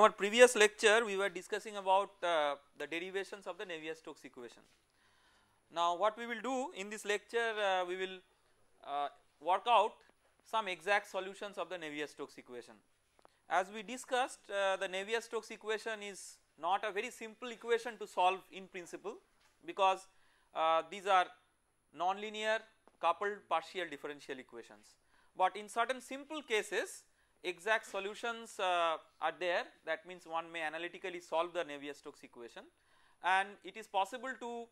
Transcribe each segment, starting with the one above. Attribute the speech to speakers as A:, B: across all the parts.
A: our previous lecture we were discussing about uh, the derivations of the Navier-Stokes equation. Now what we will do in this lecture uh, we will uh, work out some exact solutions of the Navier-Stokes equation. As we discussed uh, the Navier-Stokes equation is not a very simple equation to solve in principle because uh, these are nonlinear coupled partial differential equations. But in certain simple cases exact solutions uh, are there that means one may analytically solve the Navier-Stokes equation and it is possible to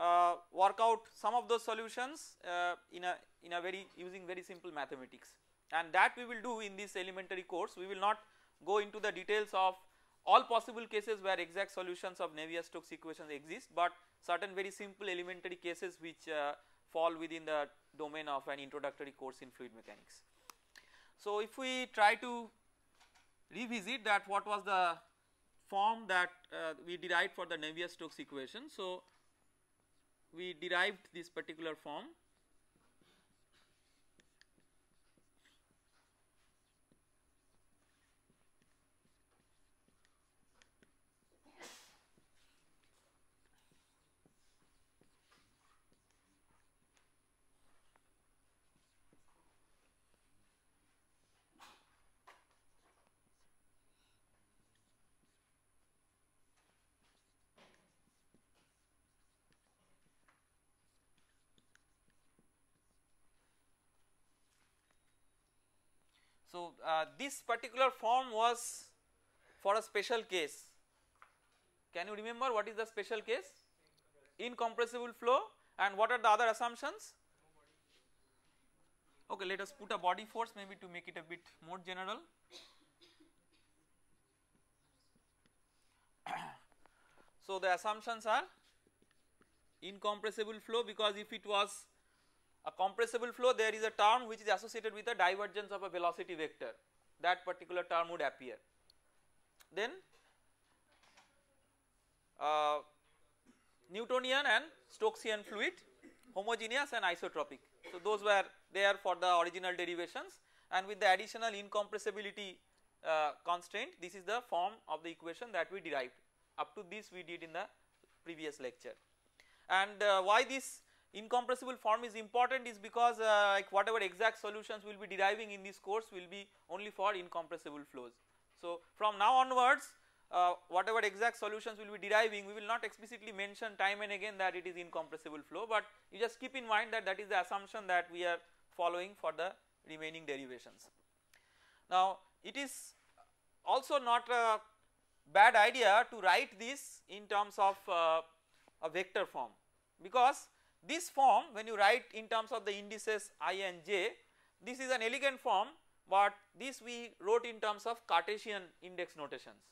A: uh, work out some of those solutions uh, in a in a very using very simple mathematics and that we will do in this elementary course we will not go into the details of all possible cases where exact solutions of Navier-Stokes equations exist but certain very simple elementary cases which uh, fall within the domain of an introductory course in fluid mechanics. So, if we try to revisit that what was the form that uh, we derived for the Navier-Stokes equation. So, we derived this particular form So, uh, this particular form was for a special case. Can you remember what is the special case? Incompressible flow and what are the other assumptions? Okay, let us put a body force maybe to make it a bit more general. so, the assumptions are incompressible flow because if it was a compressible flow there is a term which is associated with the divergence of a velocity vector that particular term would appear. Then uh, Newtonian and Stokesian fluid homogeneous and isotropic. So, those were there for the original derivations and with the additional incompressibility uh, constraint this is the form of the equation that we derived up to this we did in the previous lecture. And uh, why this incompressible form is important is because uh, like whatever exact solutions we will be deriving in this course will be only for incompressible flows. So, from now onwards uh, whatever exact solutions we will be deriving we will not explicitly mention time and again that it is incompressible flow, but you just keep in mind that that is the assumption that we are following for the remaining derivations. Now, it is also not a bad idea to write this in terms of uh, a vector form because this form when you write in terms of the indices i and j this is an elegant form but this we wrote in terms of Cartesian index notations.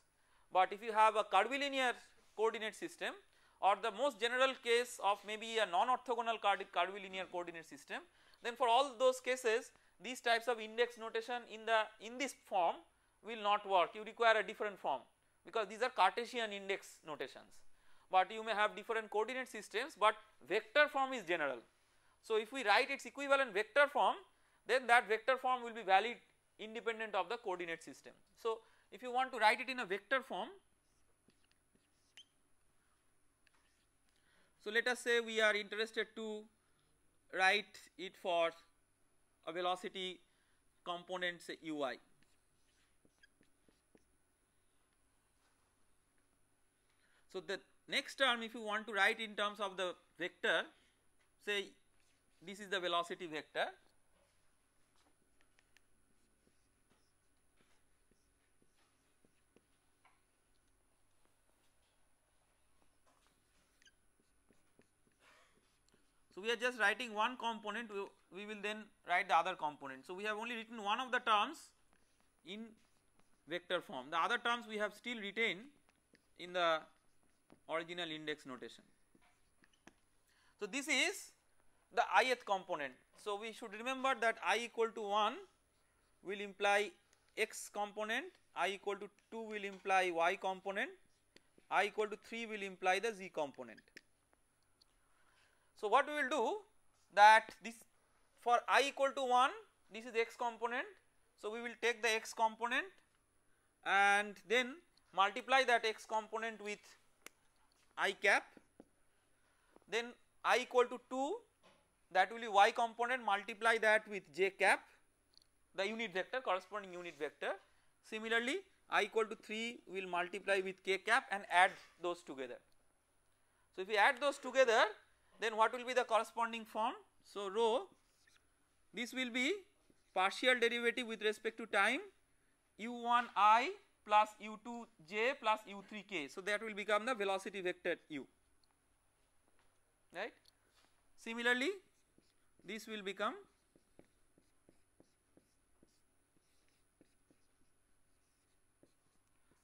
A: But if you have a curvilinear coordinate system or the most general case of maybe a non-orthogonal curvilinear coordinate system then for all those cases these types of index notation in the in this form will not work you require a different form because these are Cartesian index notations but you may have different coordinate systems but vector form is general. So if we write its equivalent vector form then that vector form will be valid independent of the coordinate system. So if you want to write it in a vector form so let us say we are interested to write it for a velocity component say ui. So the Next term if you want to write in terms of the vector say this is the velocity vector So, we are just writing one component we, we will then write the other component. So, we have only written one of the terms in vector form the other terms we have still retained in the original index notation. So, this is the ith component. So, we should remember that i equal to 1 will imply x component, i equal to 2 will imply y component, i equal to 3 will imply the z component. So, what we will do that this for i equal to 1 this is x component. So, we will take the x component and then multiply that x component with i cap then i equal to 2 that will be y component multiply that with j cap the unit vector corresponding unit vector. Similarly, i equal to 3 will multiply with k cap and add those together. So, if we add those together then what will be the corresponding form? So, rho this will be partial derivative with respect to time u1 i plus u2j plus u3k. So, that will become the velocity vector u, right. Similarly, this will become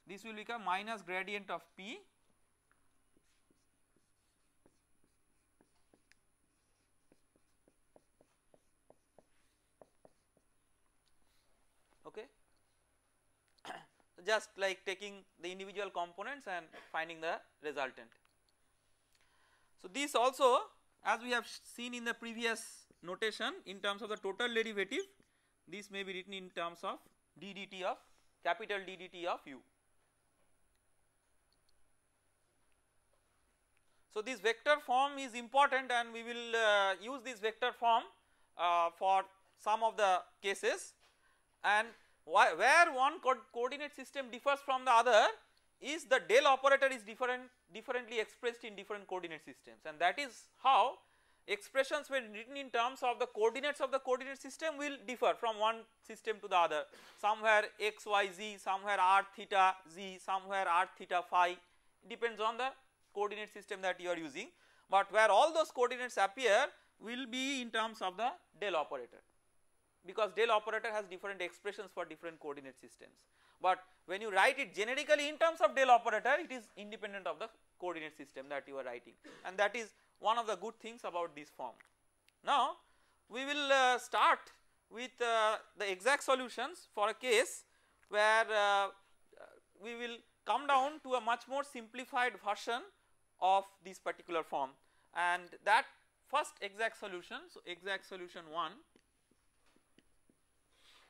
A: this will become minus gradient of p just like taking the individual components and finding the resultant. So, this also as we have seen in the previous notation in terms of the total derivative this may be written in terms of ddt of capital ddt of u. So, this vector form is important and we will uh, use this vector form uh, for some of the cases and why, where one co coordinate system differs from the other is the del operator is different differently expressed in different coordinate systems and that is how expressions when written in terms of the coordinates of the coordinate system will differ from one system to the other somewhere x y z somewhere r theta z somewhere r theta phi depends on the coordinate system that you are using but where all those coordinates appear will be in terms of the del operator because del operator has different expressions for different coordinate systems. But when you write it generically in terms of del operator it is independent of the coordinate system that you are writing and that is one of the good things about this form. Now we will uh, start with uh, the exact solutions for a case where uh, uh we will come down to a much more simplified version of this particular form and that first exact solution. So, exact solution 1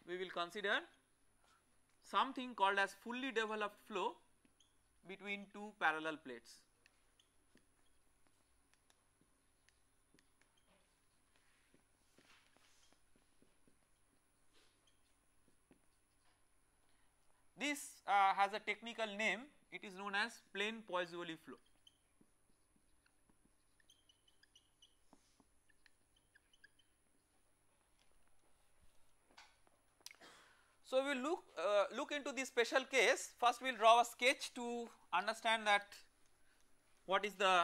A: we will consider something called as fully developed flow between two parallel plates. This uh, has a technical name, it is known as plane Poiseuille flow. So, we will look, uh, look into the special case first we will draw a sketch to understand that what is the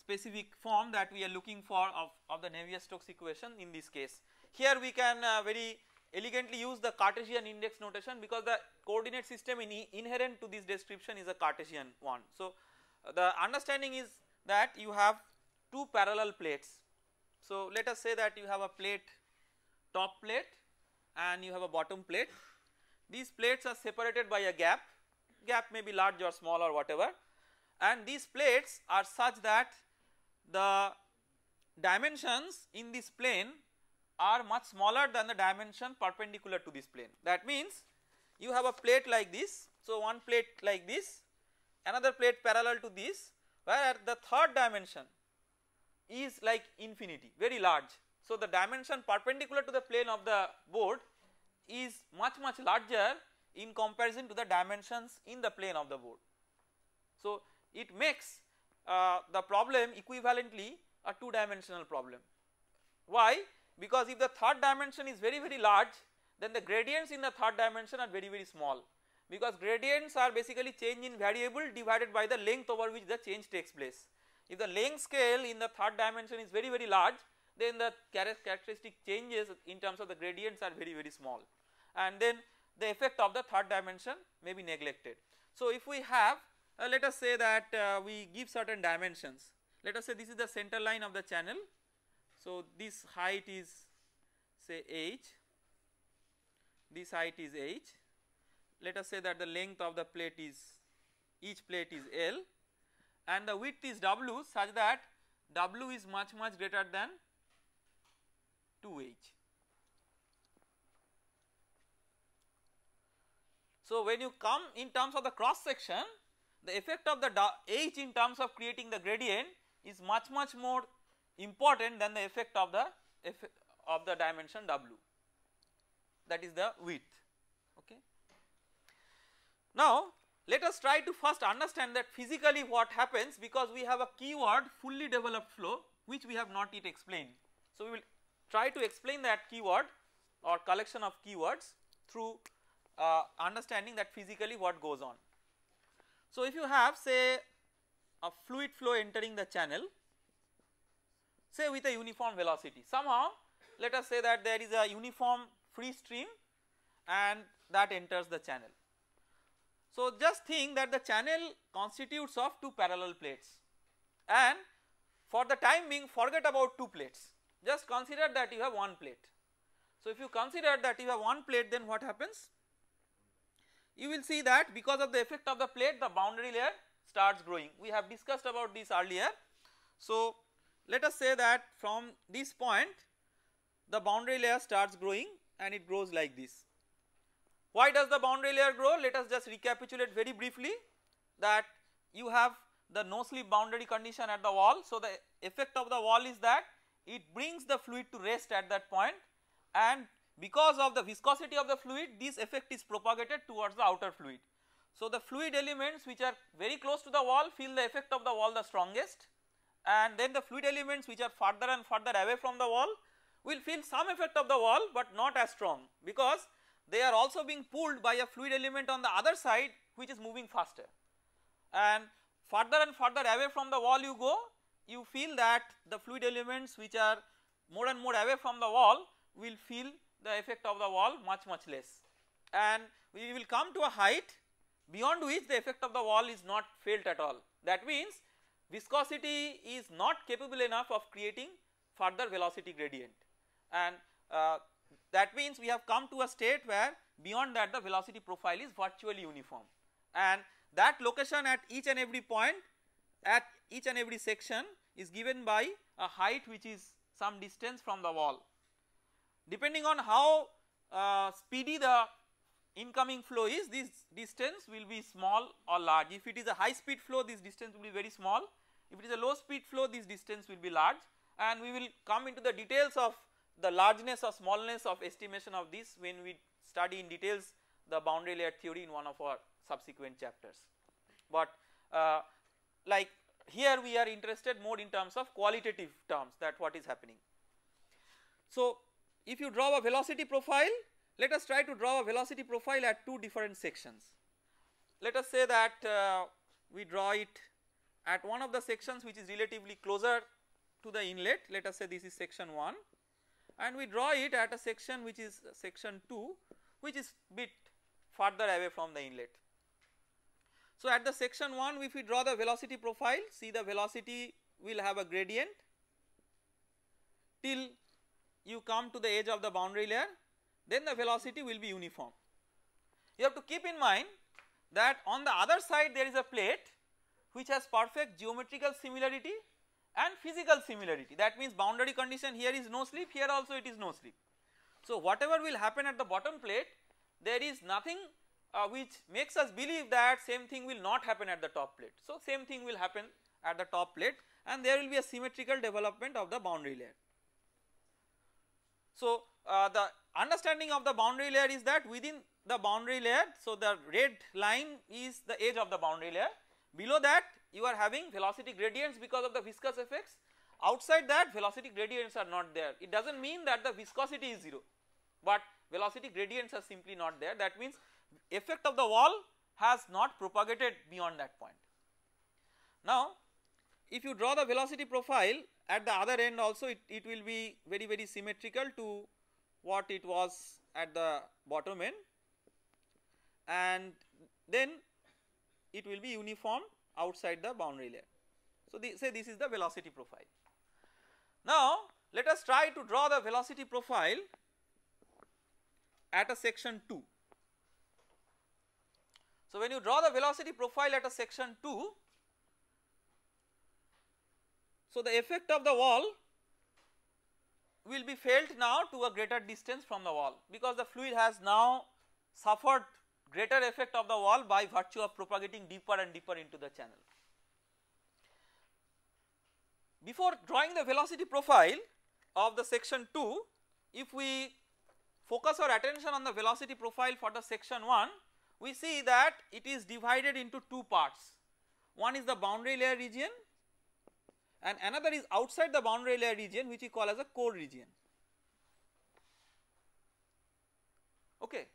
A: specific form that we are looking for of, of the Navier-Stokes equation in this case. Here we can uh, very elegantly use the Cartesian index notation because the coordinate system in inherent to this description is a Cartesian one. So, uh, the understanding is that you have two parallel plates. So, let us say that you have a plate top plate and you have a bottom plate. These plates are separated by a gap, gap may be large or small or whatever and these plates are such that the dimensions in this plane are much smaller than the dimension perpendicular to this plane. That means you have a plate like this, so one plate like this, another plate parallel to this where the third dimension is like infinity very large so, the dimension perpendicular to the plane of the board is much much larger in comparison to the dimensions in the plane of the board. So, it makes uh, the problem equivalently a two dimensional problem. Why? Because if the third dimension is very very large then the gradients in the third dimension are very very small because gradients are basically change in variable divided by the length over which the change takes place. If the length scale in the third dimension is very very large then the characteristic changes in terms of the gradients are very very small and then the effect of the third dimension may be neglected. So if we have uh, let us say that uh, we give certain dimensions let us say this is the center line of the channel so this height is say h this height is h let us say that the length of the plate is each plate is l and the width is w such that w is much much greater than 2H. So, when you come in terms of the cross section the effect of the H in terms of creating the gradient is much much more important than the effect of the effect of the dimension W that is the width okay. Now let us try to first understand that physically what happens because we have a keyword fully developed flow which we have not yet explained. So we will try to explain that keyword or collection of keywords through uh, understanding that physically what goes on. So, if you have say a fluid flow entering the channel say with a uniform velocity somehow let us say that there is a uniform free stream and that enters the channel. So, just think that the channel constitutes of two parallel plates and for the time being forget about two plates just consider that you have one plate. So, if you consider that you have one plate then what happens? You will see that because of the effect of the plate the boundary layer starts growing. We have discussed about this earlier. So, let us say that from this point the boundary layer starts growing and it grows like this. Why does the boundary layer grow? Let us just recapitulate very briefly that you have the no slip boundary condition at the wall. So, the effect of the wall is that it brings the fluid to rest at that point and because of the viscosity of the fluid this effect is propagated towards the outer fluid. So, the fluid elements which are very close to the wall feel the effect of the wall the strongest and then the fluid elements which are further and further away from the wall will feel some effect of the wall but not as strong because they are also being pulled by a fluid element on the other side which is moving faster and further and further away from the wall you go you feel that the fluid elements which are more and more away from the wall will feel the effect of the wall much much less and we will come to a height beyond which the effect of the wall is not felt at all that means viscosity is not capable enough of creating further velocity gradient and uh, that means we have come to a state where beyond that the velocity profile is virtually uniform and that location at each and every point at each and every section is given by a height which is some distance from the wall. Depending on how uh, speedy the incoming flow is this distance will be small or large. If it is a high speed flow this distance will be very small, if it is a low speed flow this distance will be large and we will come into the details of the largeness or smallness of estimation of this when we study in details the boundary layer theory in one of our subsequent chapters. But uh, like here we are interested more in terms of qualitative terms that what is happening. So, if you draw a velocity profile let us try to draw a velocity profile at two different sections. Let us say that uh, we draw it at one of the sections which is relatively closer to the inlet let us say this is section 1 and we draw it at a section which is section 2 which is bit further away from the inlet. So, at the section 1 if we draw the velocity profile see the velocity will have a gradient till you come to the edge of the boundary layer then the velocity will be uniform. You have to keep in mind that on the other side there is a plate which has perfect geometrical similarity and physical similarity that means boundary condition here is no slip here also it is no slip. So, whatever will happen at the bottom plate there is nothing uh, which makes us believe that same thing will not happen at the top plate. So, same thing will happen at the top plate and there will be a symmetrical development of the boundary layer. So, uh, the understanding of the boundary layer is that within the boundary layer, so the red line is the edge of the boundary layer, below that you are having velocity gradients because of the viscous effects, outside that velocity gradients are not there. It does not mean that the viscosity is 0, but velocity gradients are simply not there that means effect of the wall has not propagated beyond that point. Now if you draw the velocity profile at the other end also it, it will be very very symmetrical to what it was at the bottom end and then it will be uniform outside the boundary layer. So, the, say this is the velocity profile. Now, let us try to draw the velocity profile at a section 2. So, when you draw the velocity profile at a section 2, so the effect of the wall will be felt now to a greater distance from the wall because the fluid has now suffered greater effect of the wall by virtue of propagating deeper and deeper into the channel. Before drawing the velocity profile of the section 2, if we focus our attention on the velocity profile for the section 1, we see that it is divided into two parts. One is the boundary layer region and another is outside the boundary layer region which we call as a core region. Okay.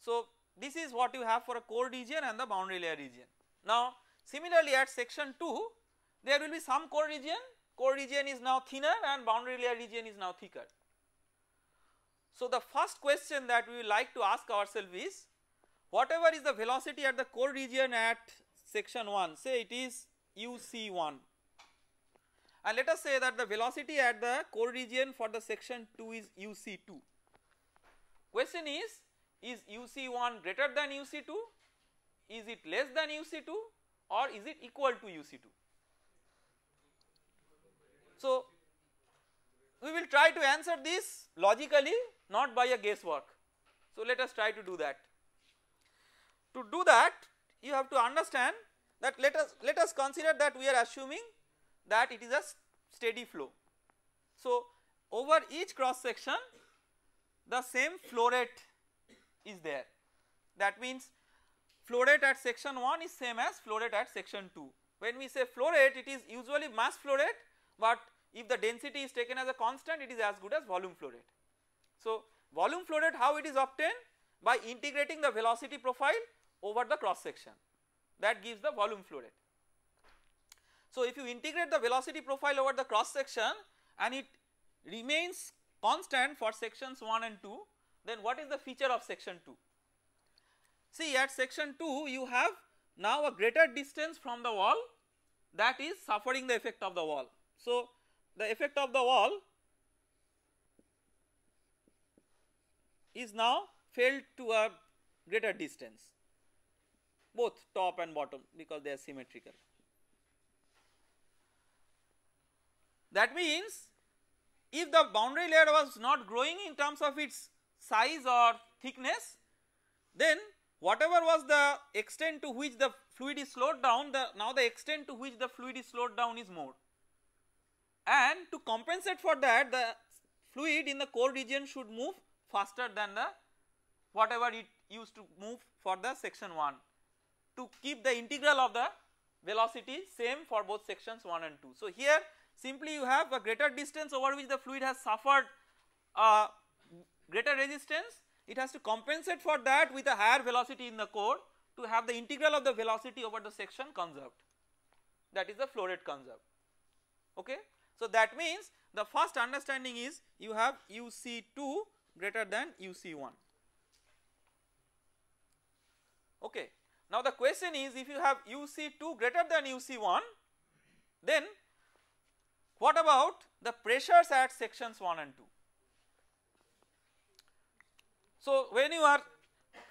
A: So, this is what you have for a core region and the boundary layer region. Now, similarly at section 2 there will be some core region, core region is now thinner and boundary layer region is now thicker. So, the first question that we like to ask ourselves is whatever is the velocity at the core region at section 1 say it is uc1 and let us say that the velocity at the core region for the section 2 is uc2. Question is is uc1 greater than uc2 is it less than uc2 or is it equal to uc2. So, we will try to answer this logically not by a guesswork. So, let us try to do that. To do that you have to understand that let us let us consider that we are assuming that it is a steady flow. So, over each cross section the same flow rate is there that means flow rate at section 1 is same as flow rate at section 2. When we say flow rate it is usually mass flow rate but if the density is taken as a constant it is as good as volume flow rate. So, volume flow rate how it is obtained? By integrating the velocity profile over the cross section that gives the volume flow rate. So, if you integrate the velocity profile over the cross section and it remains constant for sections 1 and 2 then what is the feature of section 2? See at section 2 you have now a greater distance from the wall that is suffering the effect of the wall. So, the effect of the wall is now felt to a greater distance both top and bottom because they are symmetrical. That means if the boundary layer was not growing in terms of its size or thickness then whatever was the extent to which the fluid is slowed down the now the extent to which the fluid is slowed down is more and to compensate for that the fluid in the core region should move faster than the whatever it used to move for the section 1 to keep the integral of the velocity same for both sections 1 and 2. So, here simply you have a greater distance over which the fluid has suffered a uh, greater resistance it has to compensate for that with a higher velocity in the core to have the integral of the velocity over the section conserved that is the flow rate conserved okay. So, that means the first understanding is you have uc2 greater than UC1. Okay. Now the question is if you have UC2 greater than UC1 then what about the pressures at sections 1 and 2? So when you are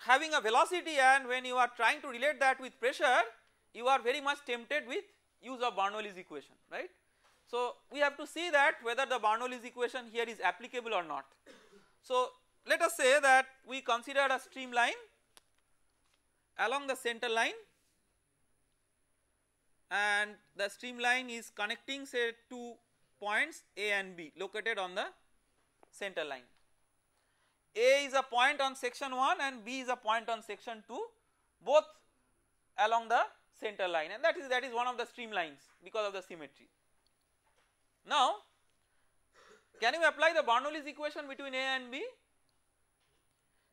A: having a velocity and when you are trying to relate that with pressure you are very much tempted with use of Bernoulli's equation right. So we have to see that whether the Bernoulli's equation here is applicable or not. So, let us say that we consider a streamline along the center line and the streamline is connecting say two points A and B located on the center line. A is a point on section 1 and B is a point on section 2 both along the center line and that is that is one of the streamlines because of the symmetry. Now can you apply the Bernoulli's equation between A and B?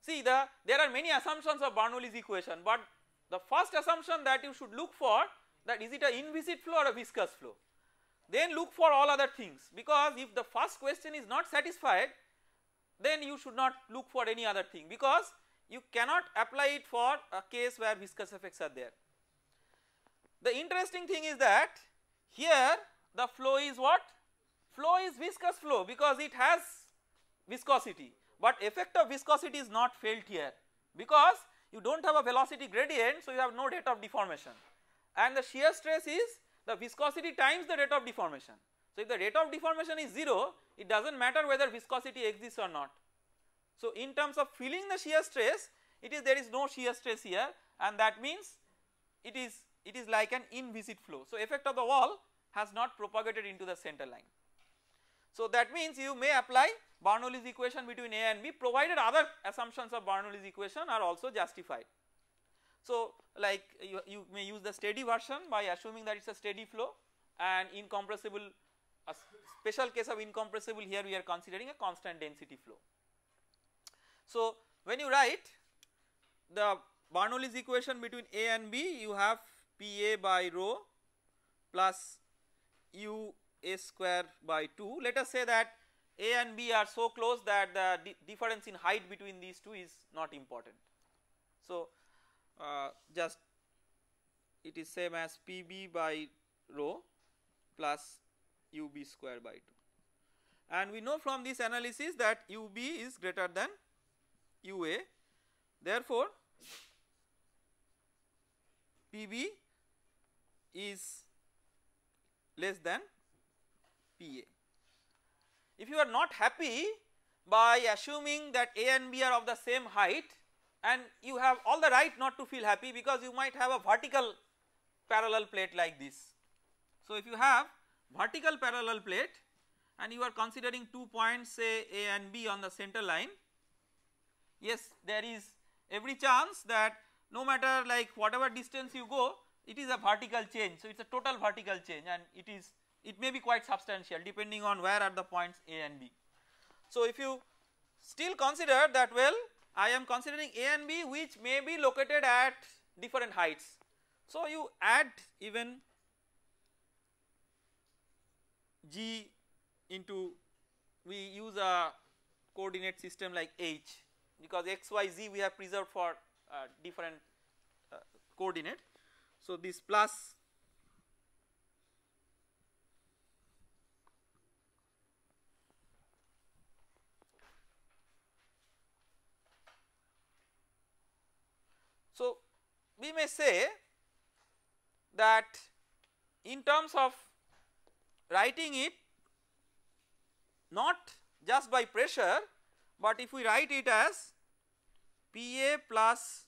A: See the there are many assumptions of Bernoulli's equation but the first assumption that you should look for that is it a inviscid flow or a viscous flow. Then look for all other things because if the first question is not satisfied then you should not look for any other thing because you cannot apply it for a case where viscous effects are there. The interesting thing is that here the flow is what flow is viscous flow because it has viscosity but effect of viscosity is not felt here because you do not have a velocity gradient so you have no rate of deformation and the shear stress is the viscosity times the rate of deformation. So if the rate of deformation is 0 it does not matter whether viscosity exists or not. So in terms of feeling the shear stress it is there is no shear stress here and that means it is it is like an inviscid flow. So effect of the wall has not propagated into the center line. So that means you may apply Bernoulli's equation between A and B provided other assumptions of Bernoulli's equation are also justified. So like you, you may use the steady version by assuming that it is a steady flow and incompressible a special case of incompressible here we are considering a constant density flow. So when you write the Bernoulli's equation between A and B you have PA by rho plus U a square by 2 let us say that a and b are so close that the di difference in height between these two is not important. So, uh, just it is same as pb by rho plus ub square by 2 and we know from this analysis that ub is greater than ua therefore pb is less than PA. If you are not happy by assuming that A and B are of the same height and you have all the right not to feel happy because you might have a vertical parallel plate like this. So, if you have vertical parallel plate and you are considering two points say A and B on the center line, yes there is every chance that no matter like whatever distance you go it is a vertical change. So, it is a total vertical change and it is it may be quite substantial depending on where are the points A and B. So, if you still consider that well I am considering A and B which may be located at different heights. So, you add even G into we use a coordinate system like H because x y z we have preserved for uh, different uh, coordinate. So, this plus So, we may say that in terms of writing it not just by pressure, but if we write it as Pa plus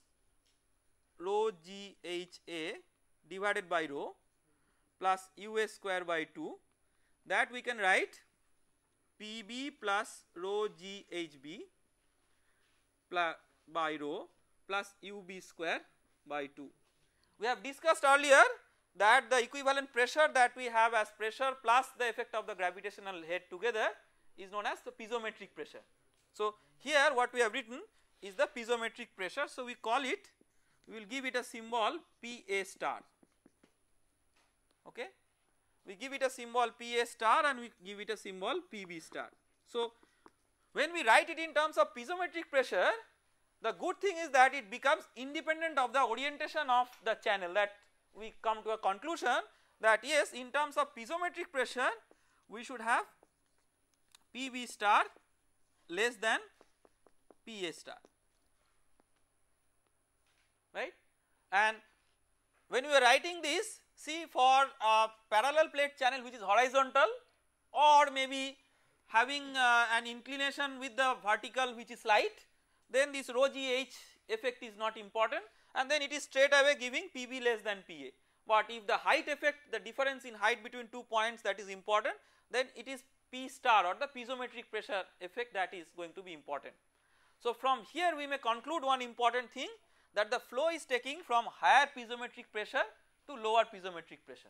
A: rho GHA divided by rho plus UA square by 2 that we can write PB plus rho GHB plus by rho plus ub square by 2. We have discussed earlier that the equivalent pressure that we have as pressure plus the effect of the gravitational head together is known as the piezometric pressure. So, here what we have written is the piezometric pressure. So, we call it we will give it a symbol PA star okay we give it a symbol PA star and we give it a symbol PB star. So, when we write it in terms of piezometric pressure the good thing is that it becomes independent of the orientation of the channel that we come to a conclusion that yes in terms of piezometric pressure we should have PV star less than PA star right and when we are writing this see for a parallel plate channel which is horizontal or maybe having uh, an inclination with the vertical which is slight then this rho GH effect is not important and then it is straight away giving PB less than PA. But if the height effect the difference in height between two points that is important then it is P star or the piezometric pressure effect that is going to be important. So from here we may conclude one important thing that the flow is taking from higher piezometric pressure to lower piezometric pressure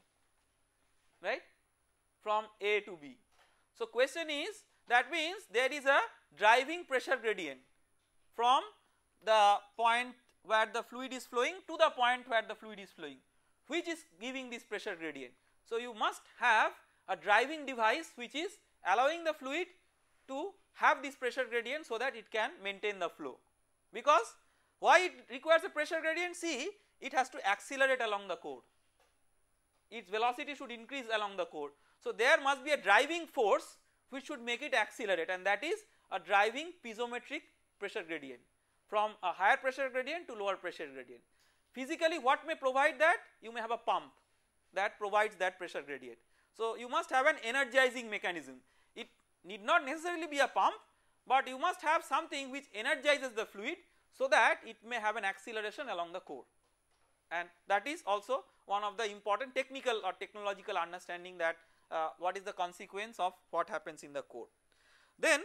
A: right from A to B. So question is that means there is a driving pressure gradient from the point where the fluid is flowing to the point where the fluid is flowing which is giving this pressure gradient. So, you must have a driving device which is allowing the fluid to have this pressure gradient so that it can maintain the flow because why it requires a pressure gradient see it has to accelerate along the core its velocity should increase along the core. So, there must be a driving force which should make it accelerate and that is a driving piezometric pressure gradient from a higher pressure gradient to lower pressure gradient. Physically what may provide that? You may have a pump that provides that pressure gradient. So, you must have an energizing mechanism. It need not necessarily be a pump, but you must have something which energizes the fluid so that it may have an acceleration along the core. And that is also one of the important technical or technological understanding that uh, what is the consequence of what happens in the core. Then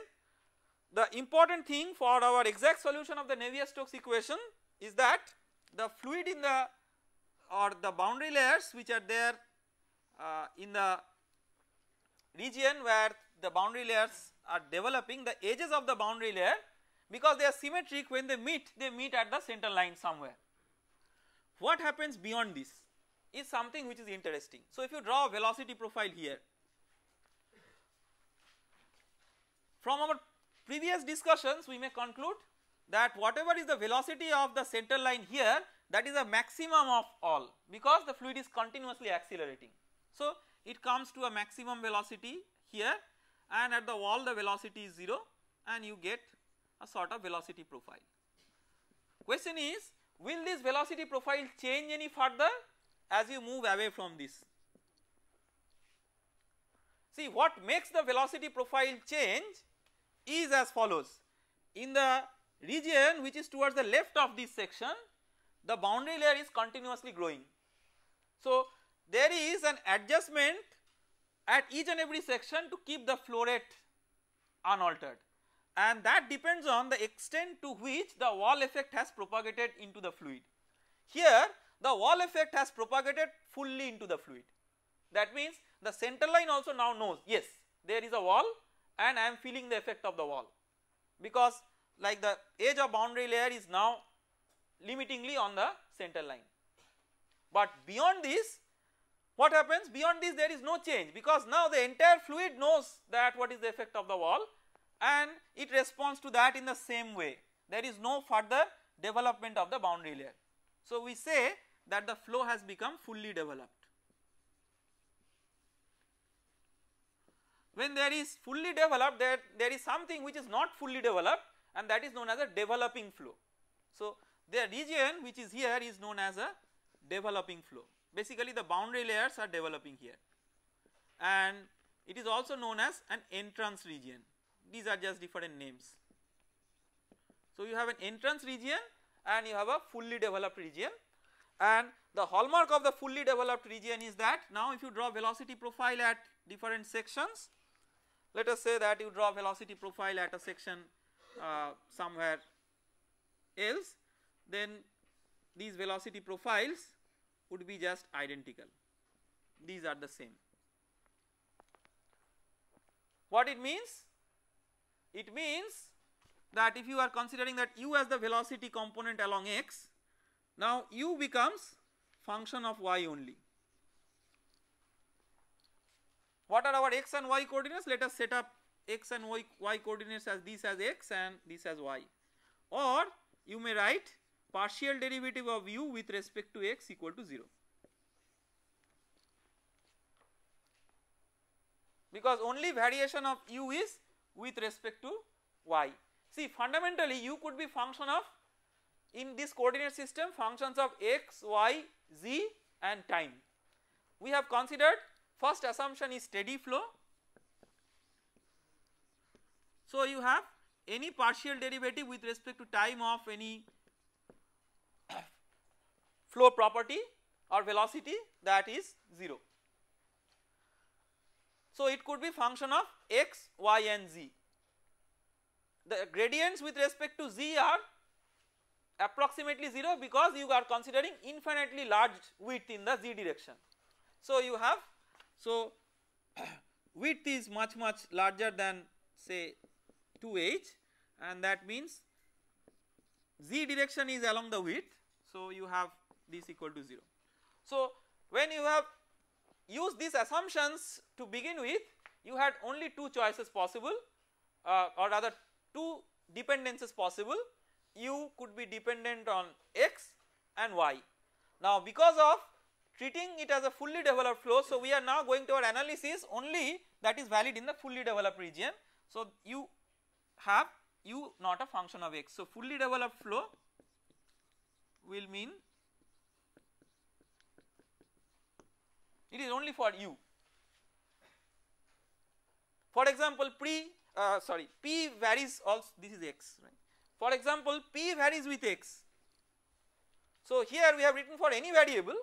A: the important thing for our exact solution of the Navier-Stokes equation is that the fluid in the or the boundary layers which are there uh, in the region where the boundary layers are developing the edges of the boundary layer because they are symmetric when they meet they meet at the center line somewhere. What happens beyond this is something which is interesting. So, if you draw a velocity profile here from our previous discussions we may conclude that whatever is the velocity of the center line here that is a maximum of all because the fluid is continuously accelerating. So, it comes to a maximum velocity here and at the wall the velocity is 0 and you get a sort of velocity profile. Question is will this velocity profile change any further as you move away from this? See what makes the velocity profile change is as follows. In the region which is towards the left of this section, the boundary layer is continuously growing. So, there is an adjustment at each and every section to keep the flow rate unaltered and that depends on the extent to which the wall effect has propagated into the fluid. Here the wall effect has propagated fully into the fluid that means the center line also now knows yes there is a wall and I am feeling the effect of the wall because like the edge of boundary layer is now limitingly on the center line. But beyond this what happens beyond this there is no change because now the entire fluid knows that what is the effect of the wall and it responds to that in the same way there is no further development of the boundary layer. So, we say that the flow has become fully developed. when there is fully developed there, there is something which is not fully developed and that is known as a developing flow. So, the region which is here is known as a developing flow basically the boundary layers are developing here and it is also known as an entrance region these are just different names. So, you have an entrance region and you have a fully developed region and the hallmark of the fully developed region is that now if you draw velocity profile at different sections let us say that you draw velocity profile at a section uh, somewhere else then these velocity profiles would be just identical these are the same. What it means? It means that if you are considering that u as the velocity component along x now u becomes function of y only What are our x and y coordinates? Let us set up x and y, y coordinates as this as x and this as y. Or you may write partial derivative of u with respect to x equal to 0. Because only variation of u is with respect to y. See fundamentally u could be function of in this coordinate system functions of x, y, z and time. We have considered First assumption is steady flow. So, you have any partial derivative with respect to time of any flow property or velocity that is 0. So, it could be function of x, y and z. The gradients with respect to z are approximately 0 because you are considering infinitely large width in the z direction. So, you have so, width is much much larger than say 2h and that means z direction is along the width. So, you have this equal to 0. So, when you have used these assumptions to begin with you had only two choices possible uh, or rather two dependences possible u could be dependent on x and y. Now because of treating it as a fully developed flow. So, we are now going to our analysis only that is valid in the fully developed region. So, you have u not a function of x. So, fully developed flow will mean it is only for u. For example, pre uh, sorry p varies also this is x right. For example, p varies with x. So, here we have written for any variable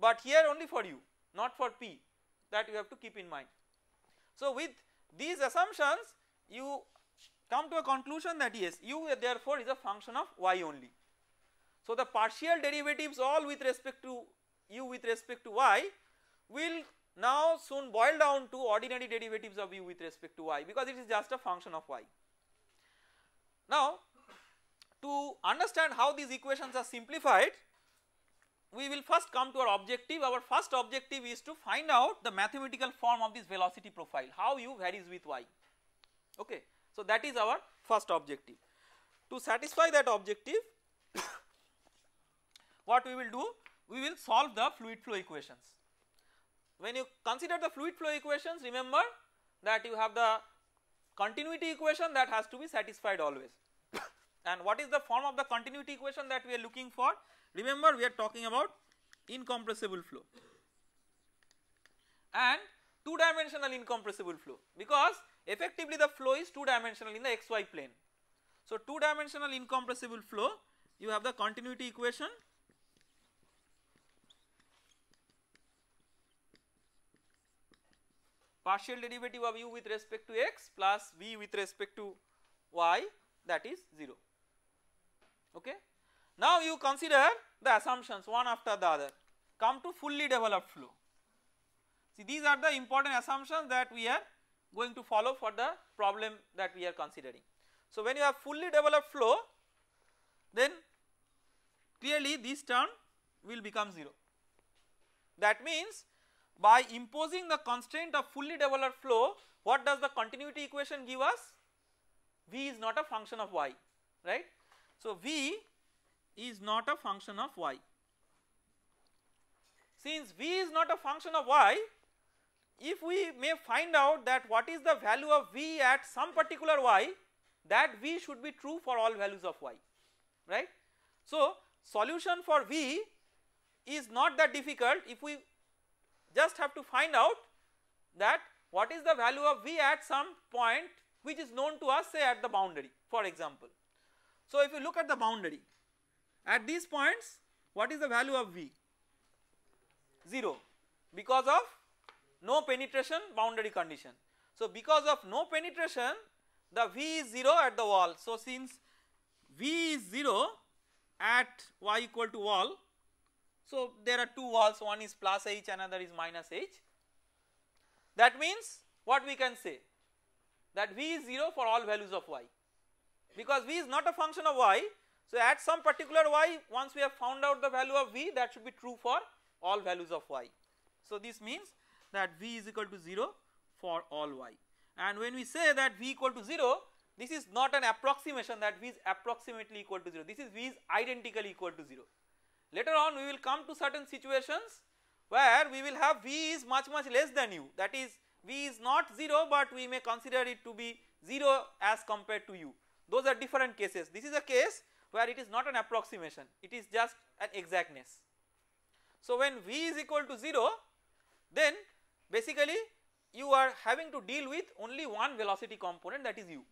A: but here only for u not for p that you have to keep in mind. So with these assumptions you come to a conclusion that yes u therefore is a function of y only. So the partial derivatives all with respect to u with respect to y will now soon boil down to ordinary derivatives of u with respect to y because it is just a function of y. Now to understand how these equations are simplified we will first come to our objective. Our first objective is to find out the mathematical form of this velocity profile, how u varies with y. Okay. So, that is our first objective. To satisfy that objective, what we will do? We will solve the fluid flow equations. When you consider the fluid flow equations, remember that you have the continuity equation that has to be satisfied always. And what is the form of the continuity equation that we are looking for? Remember we are talking about incompressible flow and two dimensional incompressible flow because effectively the flow is two dimensional in the xy plane. So, two dimensional incompressible flow you have the continuity equation partial derivative of u with respect to x plus v with respect to y that is 0 okay. Now you consider the assumptions one after the other come to fully developed flow. See these are the important assumptions that we are going to follow for the problem that we are considering. So when you have fully developed flow then clearly this term will become 0. That means by imposing the constraint of fully developed flow what does the continuity equation give us? V is not a function of y right so, v is not a function of y. Since v is not a function of y, if we may find out that what is the value of v at some particular y, that v should be true for all values of y, right. So, solution for v is not that difficult if we just have to find out that what is the value of v at some point which is known to us say at the boundary for example. So if you look at the boundary, at these points, what is the value of V? 0 because of no penetration boundary condition. So because of no penetration, the V is 0 at the wall. So since V is 0 at y equal to wall, so there are two walls, one is plus h, another is minus h. That means what we can say that V is 0 for all values of y because V is not a function of Y. So at some particular Y once we have found out the value of V that should be true for all values of Y. So this means that V is equal to 0 for all Y and when we say that V equal to 0 this is not an approximation that V is approximately equal to 0 this is V is identically equal to 0. Later on we will come to certain situations where we will have V is much much less than U that is V is not 0 but we may consider it to be 0 as compared to U those are different cases. This is a case where it is not an approximation, it is just an exactness. So, when V is equal to 0, then basically you are having to deal with only one velocity component that is u.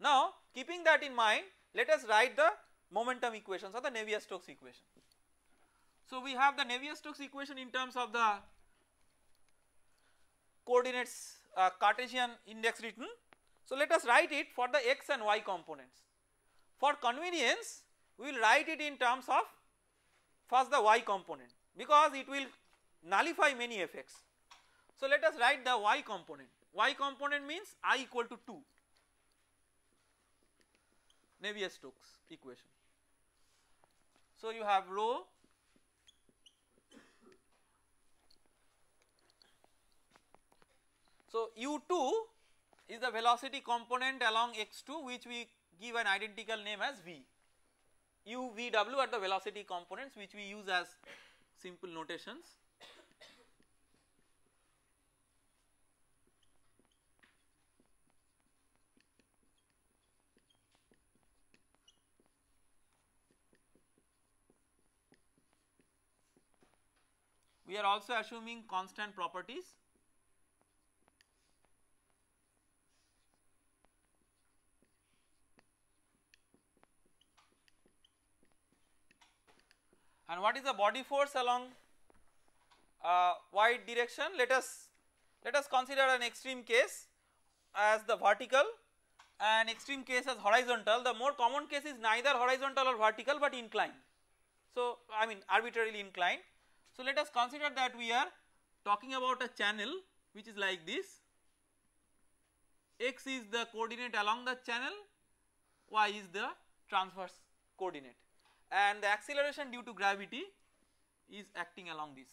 A: Now, keeping that in mind, let us write the momentum equations or the Navier-Stokes equation. So, we have the Navier-Stokes equation in terms of the coordinates uh, Cartesian index written so, let us write it for the x and y components. For convenience we will write it in terms of first the y component because it will nullify many effects. So, let us write the y component, y component means i equal to 2 Navier-Stokes equation. So, you have rho so, u 2 is the velocity component along x2 which we give an identical name as v. u, v, w are the velocity components which we use as simple notations. we are also assuming constant properties and what is the body force along uh, y direction let us let us consider an extreme case as the vertical and extreme case as horizontal the more common case is neither horizontal or vertical but inclined. So, I mean arbitrarily inclined. So, let us consider that we are talking about a channel which is like this x is the coordinate along the channel y is the transverse coordinate and the acceleration due to gravity is acting along this.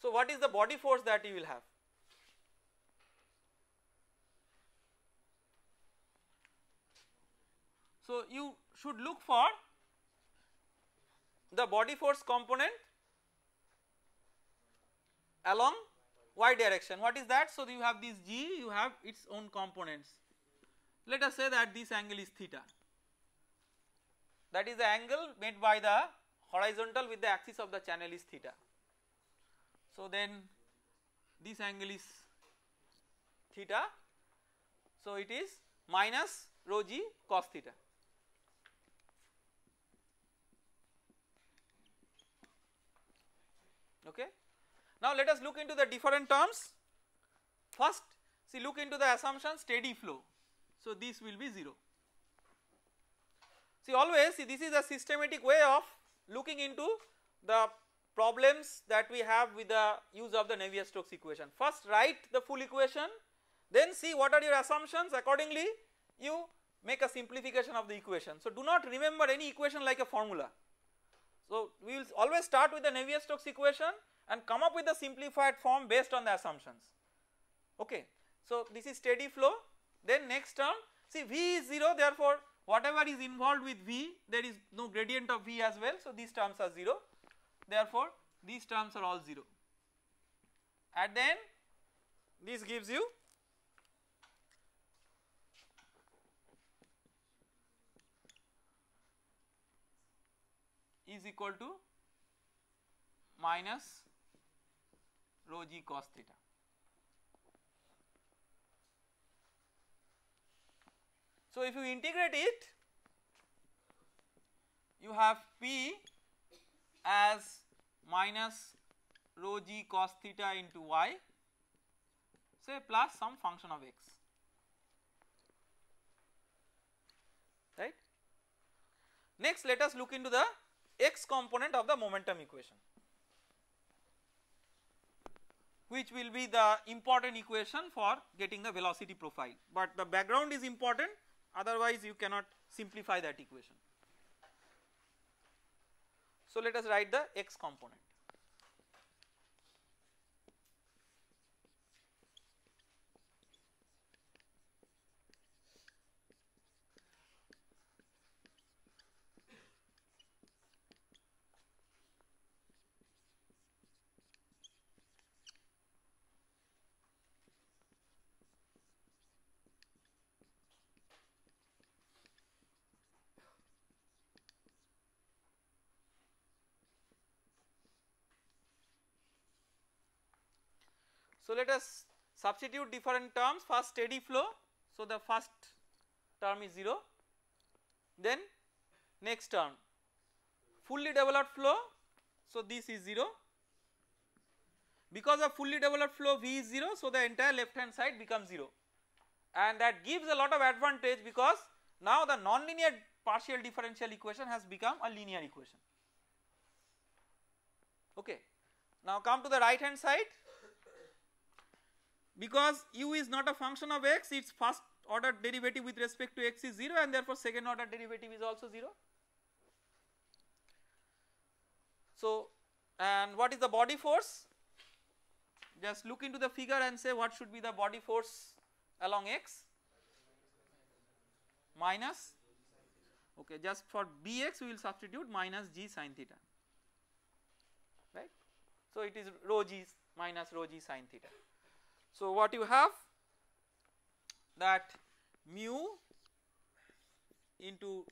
A: So, what is the body force that you will have? So, you should look for the body force component along y direction. What is that? So, you have this g, you have its own components. Let us say that this angle is theta. That is the angle made by the horizontal with the axis of the channel is theta. So, then this angle is theta. So, it is minus rho g cos theta. Okay. Now let us look into the different terms. First see look into the assumption steady flow. So this will be 0. See always see this is a systematic way of looking into the problems that we have with the use of the Navier-Stokes equation. First write the full equation then see what are your assumptions accordingly you make a simplification of the equation. So do not remember any equation like a formula. So we will always start with the Navier-Stokes equation and come up with a simplified form based on the assumptions okay. So this is steady flow then next term see V is 0 therefore whatever is involved with V there is no gradient of V as well so these terms are 0 therefore these terms are all 0 and then this gives you is equal to minus rho g cos theta. So, if you integrate it you have p as minus rho g cos theta into y say plus some function of x right. Next let us look into the x component of the momentum equation which will be the important equation for getting the velocity profile, but the background is important otherwise you cannot simplify that equation. So, let us write the x component. So, let us substitute different terms first steady flow. So, the first term is 0 then next term fully developed flow. So, this is 0 because of fully developed flow V is 0. So, the entire left hand side becomes 0 and that gives a lot of advantage because now the nonlinear partial differential equation has become a linear equation. Okay. Now come to the right hand side because u is not a function of x its first order derivative with respect to x is 0 and therefore second order derivative is also 0. So, and what is the body force? Just look into the figure and say what should be the body force along x minus okay just for bx we will substitute minus g sine theta right. So, it is rho g minus rho g sine theta. So, what you have that mu into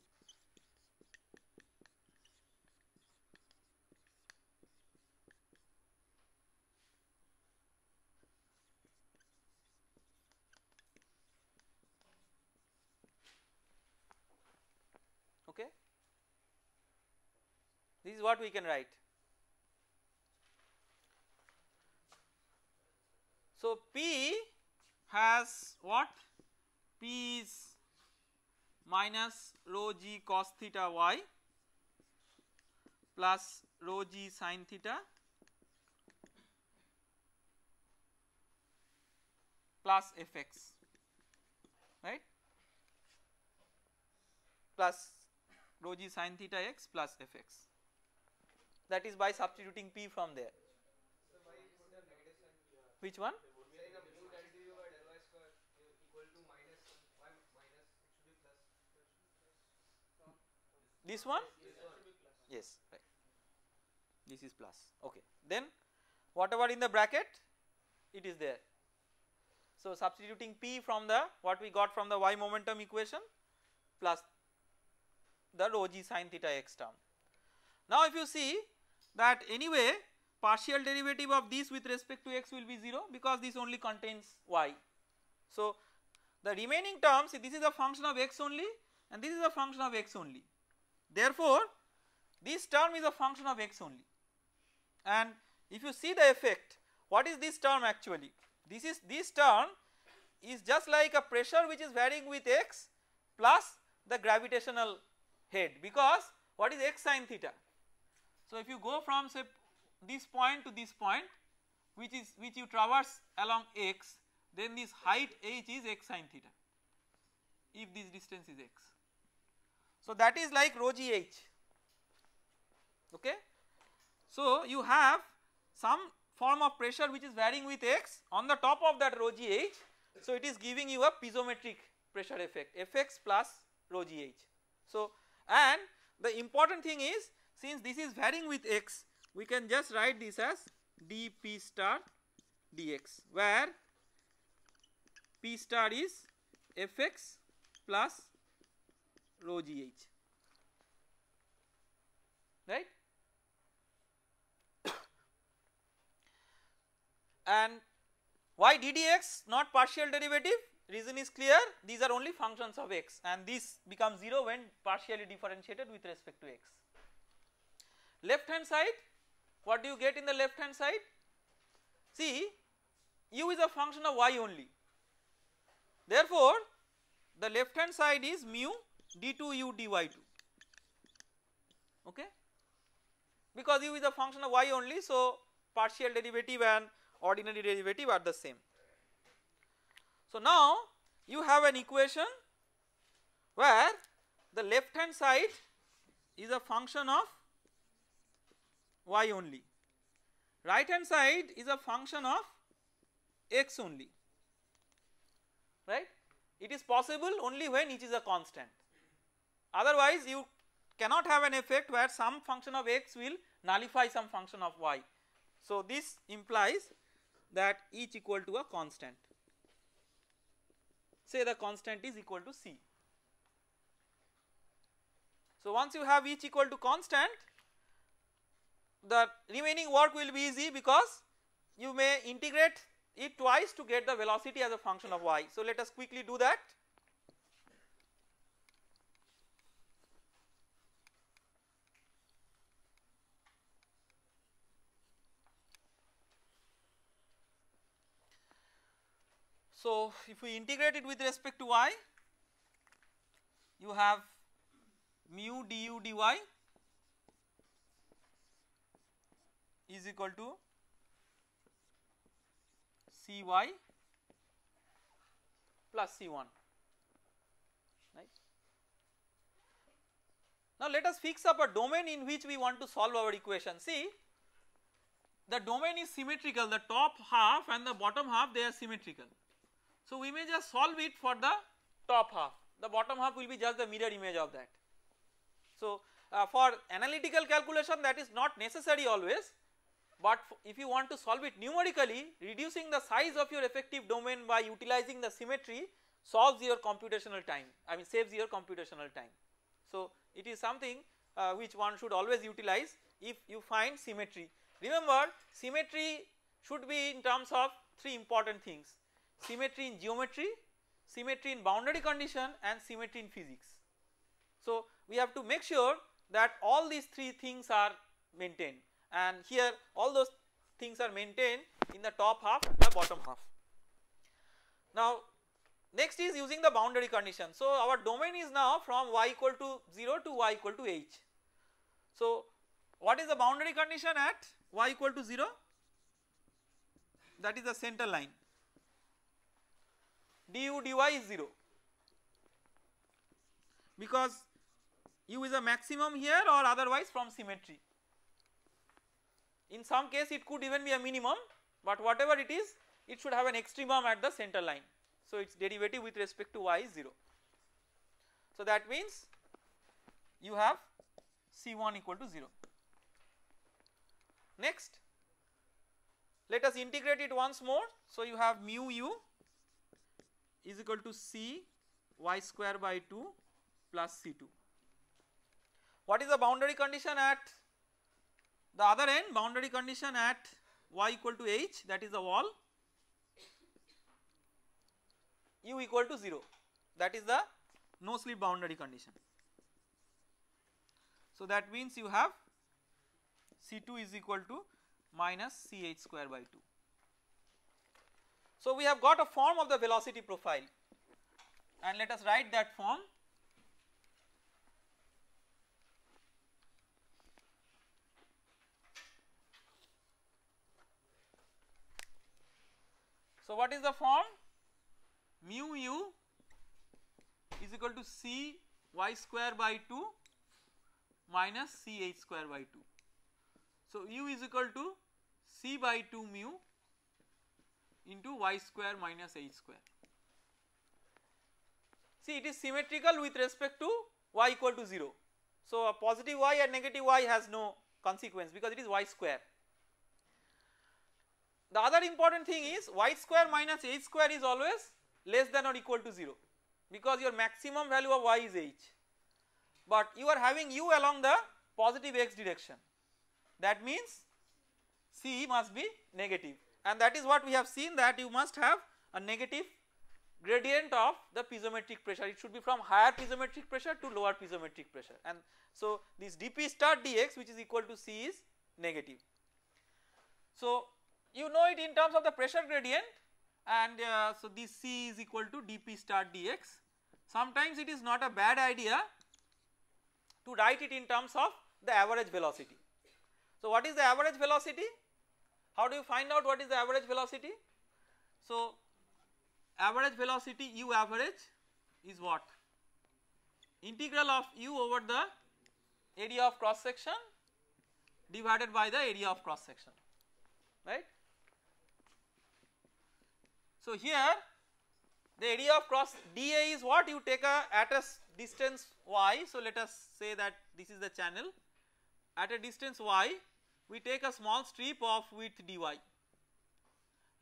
A: okay this is what we can write So, P has what? P is minus rho g cos theta y plus rho g sin theta plus f x right plus rho g sin theta x plus f x that is by substituting p from there. Which one? this one yes right this is plus okay then whatever in the bracket it is there so substituting p from the what we got from the y momentum equation plus the rho g sin theta x term now if you see that anyway partial derivative of this with respect to x will be 0 because this only contains y so the remaining terms this is a function of x only and this is a function of x only Therefore, this term is a function of x only and if you see the effect what is this term actually this is this term is just like a pressure which is varying with x plus the gravitational head because what is x sine theta. So, if you go from say this point to this point which is which you traverse along x then this height h is x sine theta if this distance is x. So that is like rho GH okay. So you have some form of pressure which is varying with x on the top of that rho GH so it is giving you a piezometric pressure effect Fx plus rho GH. So and the important thing is since this is varying with x we can just write this as dp star dx where p star is Fx plus rho gh right and why ddx not partial derivative reason is clear these are only functions of x and this becomes 0 when partially differentiated with respect to x. Left hand side what do you get in the left hand side see u is a function of y only therefore the left hand side is mu d2u dy2 okay because u is a function of y only so partial derivative and ordinary derivative are the same. So now you have an equation where the left hand side is a function of y only right hand side is a function of x only right it is possible only when each is a constant Otherwise, you cannot have an effect where some function of x will nullify some function of y. So, this implies that each equal to a constant say the constant is equal to c. So, once you have each equal to constant the remaining work will be easy because you may integrate it twice to get the velocity as a function of y. So, let us quickly do that. So, if we integrate it with respect to y, you have mu du dy is equal to C y plus C 1 Now, let us fix up a domain in which we want to solve our equation. See the domain is symmetrical the top half and the bottom half they are symmetrical so, we may just solve it for the top half the bottom half will be just the mirror image of that. So, uh, for analytical calculation that is not necessary always but if you want to solve it numerically reducing the size of your effective domain by utilizing the symmetry solves your computational time I mean saves your computational time. So, it is something uh, which one should always utilize if you find symmetry. Remember symmetry should be in terms of three important things symmetry in geometry, symmetry in boundary condition and symmetry in physics. So, we have to make sure that all these three things are maintained and here all those things are maintained in the top half and the bottom half. Now next is using the boundary condition. So our domain is now from y equal to 0 to y equal to h. So what is the boundary condition at y equal to 0? That is the center line du dy is 0 because u is a maximum here or otherwise from symmetry. In some case it could even be a minimum but whatever it is it should have an extremum at the center line. So its derivative with respect to y is 0. So that means you have C1 equal to 0. Next let us integrate it once more. So you have mu u is equal to C y square by 2 plus C2. What is the boundary condition at the other end? Boundary condition at y equal to h that is the wall u equal to 0 that is the no slip boundary condition. So that means you have C2 is equal to minus CH square by 2. So, we have got a form of the velocity profile and let us write that form. So, what is the form? Mu u is equal to c y square by 2 minus c h square by 2. So, u is equal to c by 2 mu into y square minus h square. See it is symmetrical with respect to y equal to 0. So, a positive y and negative y has no consequence because it is y square. The other important thing is y square minus h square is always less than or equal to 0 because your maximum value of y is h but you are having u along the positive x direction that means c must be negative and that is what we have seen that you must have a negative gradient of the piezometric pressure it should be from higher piezometric pressure to lower piezometric pressure and so this dp star dx which is equal to c is negative. So you know it in terms of the pressure gradient and uh, so this c is equal to dp star dx sometimes it is not a bad idea to write it in terms of the average velocity. So what is the average velocity? How do you find out what is the average velocity? So, average velocity u average is what? Integral of u over the area of cross section divided by the area of cross section right. So, here the area of cross dA is what you take a at a distance y. So, let us say that this is the channel at a distance y we take a small strip of width dy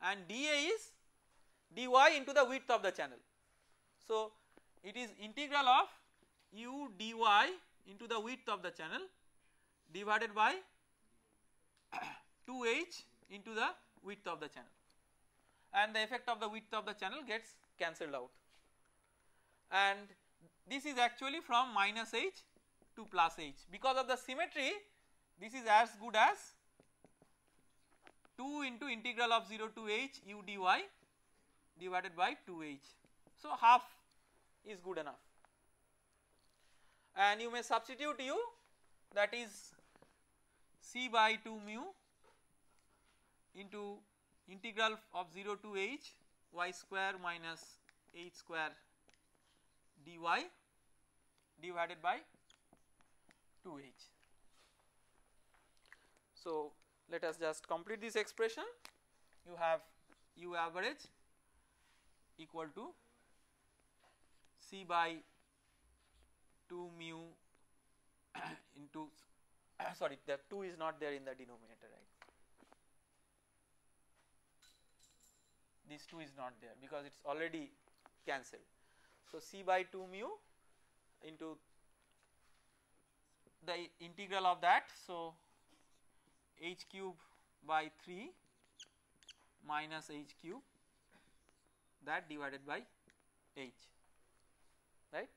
A: and dA is dy into the width of the channel. So, it is integral of u dy into the width of the channel divided by 2h into the width of the channel and the effect of the width of the channel gets cancelled out and this is actually from minus h to plus h because of the symmetry this is as good as 2 into integral of 0 to h u dy divided by 2h. So, half is good enough and you may substitute u that is c by 2 mu into integral of 0 to h y square minus h square dy divided by 2h. So, let us just complete this expression you have u average equal to c by 2 mu into sorry the 2 is not there in the denominator right this 2 is not there because it is already cancelled. So, c by 2 mu into the integral of that. So, h cube by 3 minus h cube that divided by h right.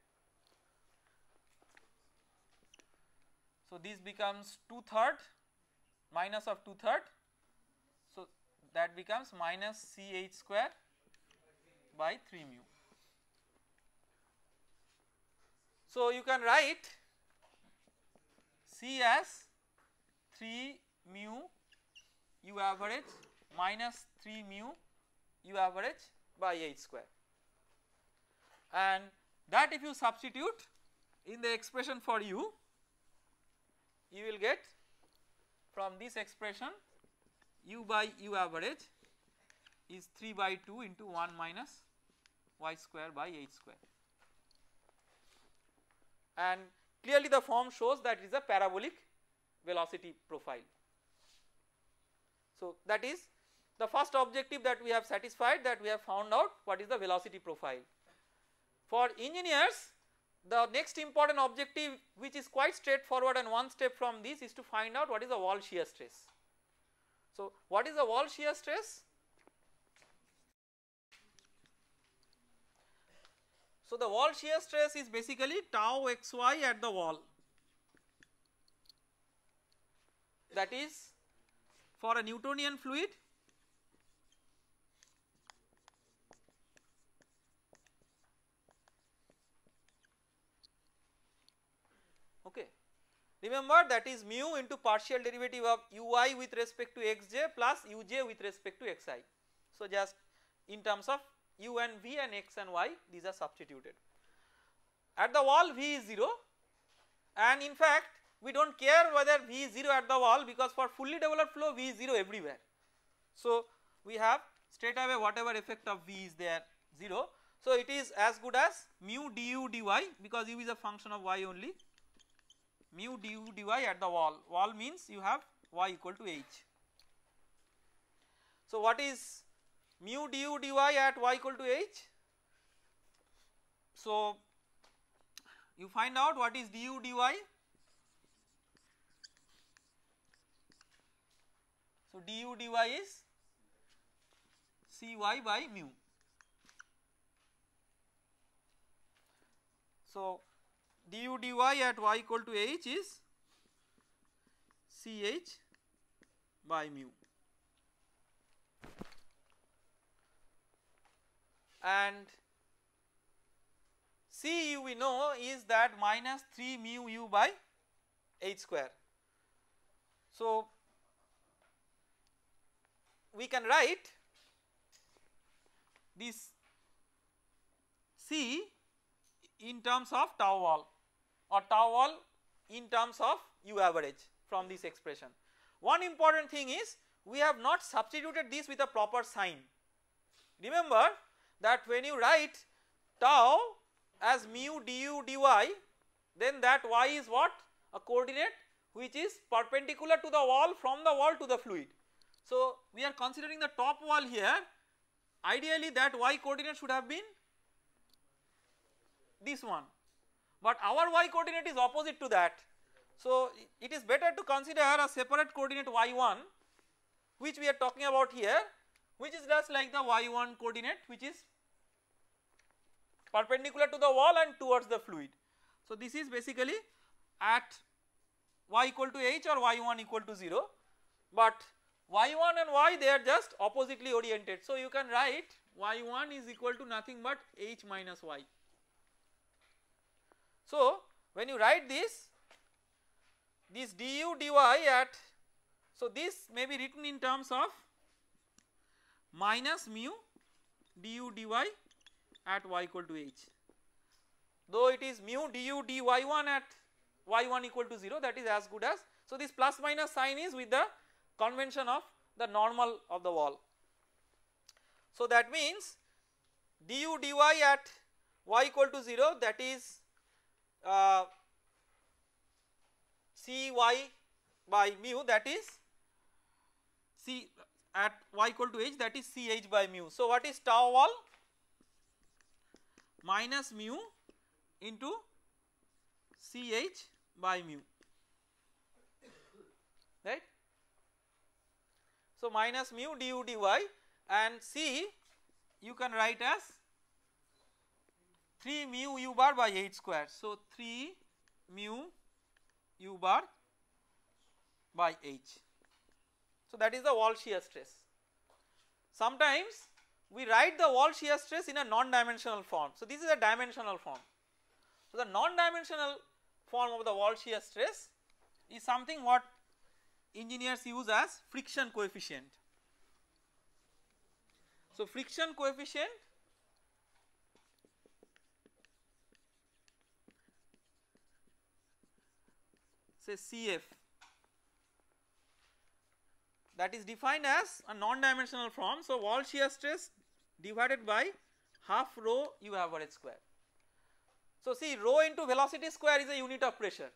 A: So, this becomes 2 third minus of 2 third. So, that becomes minus C h square by 3 mu. So, you can write C as 3 mu u average minus 3 mu u average by h square and that if you substitute in the expression for u you will get from this expression u by u average is 3 by 2 into 1 minus y square by h square and clearly the form shows that it is a parabolic velocity profile. So, that is the first objective that we have satisfied that we have found out what is the velocity profile. For engineers the next important objective which is quite straightforward and one step from this is to find out what is the wall shear stress. So, what is the wall shear stress? So, the wall shear stress is basically tau xy at the wall that is for a Newtonian fluid okay. Remember that is mu into partial derivative of ui with respect to xj plus uj with respect to xi. So, just in terms of u and v and x and y these are substituted. At the wall v is 0 and in fact we do not care whether V is 0 at the wall because for fully developed flow V is 0 everywhere. So, we have straight away whatever effect of V is there 0. So, it is as good as mu du dy because u is a function of y only mu du dy at the wall, wall means you have y equal to h. So, what is mu du dy at y equal to h? So, you find out what is du dy So, du dy is cy by mu. So, du dy at y equal to h is ch by mu. And cu we know is that minus 3 mu u by h square. So, we can write this C in terms of tau wall, or tau wall in terms of U average from this expression. One important thing is we have not substituted this with a proper sign. Remember that when you write tau as mu du dy then that y is what? A coordinate which is perpendicular to the wall from the wall to the fluid. So, we are considering the top wall here ideally that y coordinate should have been this one but our y coordinate is opposite to that. So, it is better to consider a separate coordinate y1 which we are talking about here which is just like the y1 coordinate which is perpendicular to the wall and towards the fluid. So, this is basically at y equal to h or y1 equal to 0 but y1 and y they are just oppositely oriented. So, you can write y1 is equal to nothing but h minus y. So, when you write this, this du dy at, so this may be written in terms of minus mu du dy at y equal to h. Though it is mu du dy1 at y1 equal to 0 that is as good as, so this plus minus sign is with the convention of the normal of the wall. So, that means du dy at y equal to 0 that is uh, C y by mu that is C at y equal to h that is C h by mu. So, what is tau wall minus mu into C h by mu right. So, minus mu du dy and C you can write as 3 mu u bar by h square. So, 3 mu u bar by h. So, that is the wall shear stress. Sometimes we write the wall shear stress in a non dimensional form. So, this is a dimensional form. So, the non dimensional form of the wall shear stress is something what engineers use as friction coefficient. So, friction coefficient say CF that is defined as a non-dimensional form. So, wall shear stress divided by half rho u average square. So, see rho into velocity square is a unit of pressure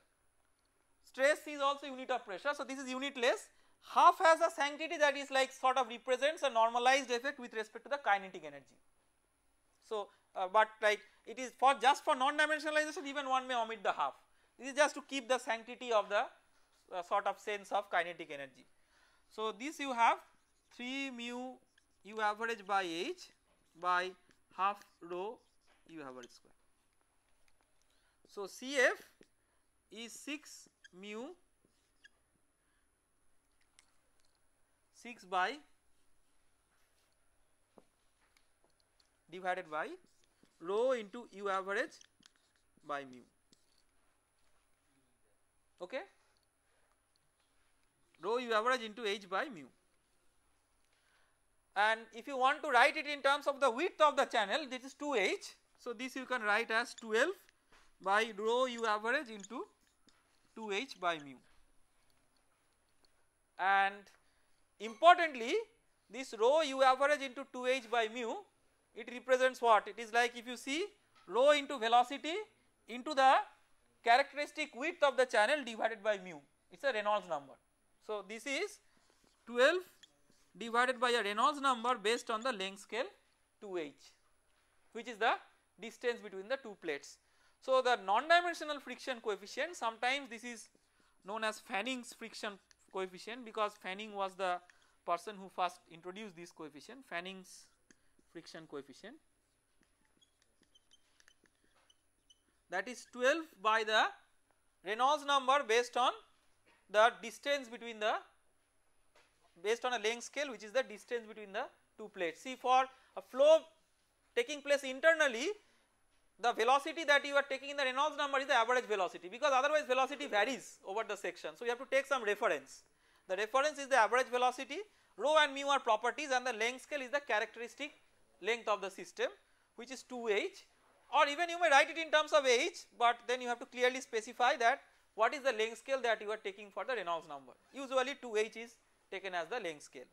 A: stress is also unit of pressure. So, this is unitless half has a sanctity that is like sort of represents a normalized effect with respect to the kinetic energy. So, uh, but like it is for just for non dimensionalization even one may omit the half this is just to keep the sanctity of the uh, sort of sense of kinetic energy. So, this you have 3 mu u average by h by half rho u average square. So, Cf is 6 mu 6 by divided by rho into u average by mu okay rho u average into h by mu and if you want to write it in terms of the width of the channel this is 2h so this you can write as 12 by rho u average into 2h by mu and importantly this rho you average into 2h by mu it represents what it is like if you see rho into velocity into the characteristic width of the channel divided by mu it is a Reynolds number. So this is 12 divided by a Reynolds number based on the length scale 2h which is the distance between the two plates so, the non-dimensional friction coefficient sometimes this is known as Fanning's friction coefficient because Fanning was the person who first introduced this coefficient Fanning's friction coefficient that is 12 by the Reynolds number based on the distance between the based on a length scale which is the distance between the two plates. See for a flow taking place internally the velocity that you are taking in the Reynolds number is the average velocity because otherwise velocity varies over the section. So, you have to take some reference. The reference is the average velocity, rho and mu are properties and the length scale is the characteristic length of the system which is 2h or even you may write it in terms of h but then you have to clearly specify that what is the length scale that you are taking for the Reynolds number. Usually 2h is taken as the length scale.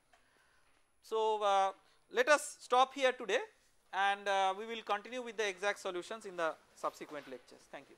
A: So, uh, let us stop here today and uh, we will continue with the exact solutions in the subsequent lectures. Thank you.